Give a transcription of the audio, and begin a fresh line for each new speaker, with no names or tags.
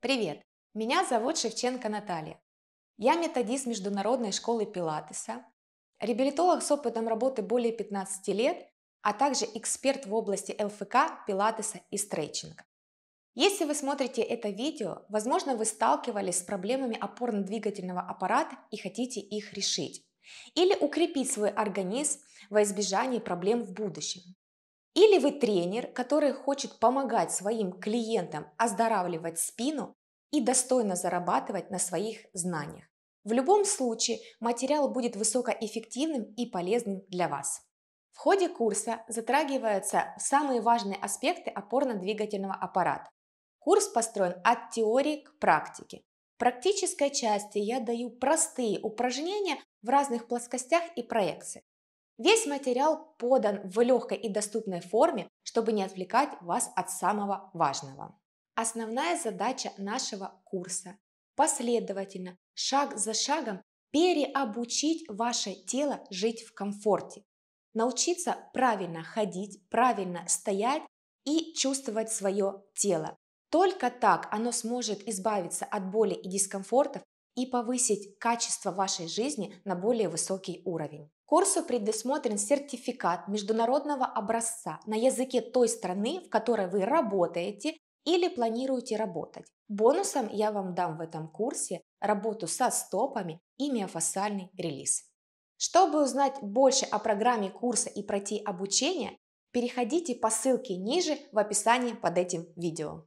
Привет! Меня зовут Шевченко Наталья. Я методист Международной школы Пилатеса, ребилитолог с опытом работы более 15 лет, а также эксперт в области ЛФК, Пилатеса и стретчинга. Если вы смотрите это видео, возможно, вы сталкивались с проблемами опорно-двигательного аппарата и хотите их решить. Или укрепить свой организм во избежание проблем в будущем. Или вы тренер, который хочет помогать своим клиентам оздоравливать спину и достойно зарабатывать на своих знаниях. В любом случае материал будет высокоэффективным и полезным для вас. В ходе курса затрагиваются самые важные аспекты опорно-двигательного аппарата. Курс построен от теории к практике. В практической части я даю простые упражнения в разных плоскостях и проекциях. Весь материал подан в легкой и доступной форме, чтобы не отвлекать вас от самого важного. Основная задача нашего курса – последовательно, шаг за шагом переобучить ваше тело жить в комфорте, научиться правильно ходить, правильно стоять и чувствовать свое тело. Только так оно сможет избавиться от боли и дискомфортов и повысить качество вашей жизни на более высокий уровень. Курсу предусмотрен сертификат международного образца на языке той страны, в которой вы работаете или планируете работать. Бонусом я вам дам в этом курсе работу со стопами и миофасциальный релиз. Чтобы узнать больше о программе курса и пройти обучение, переходите по ссылке ниже в описании под этим видео.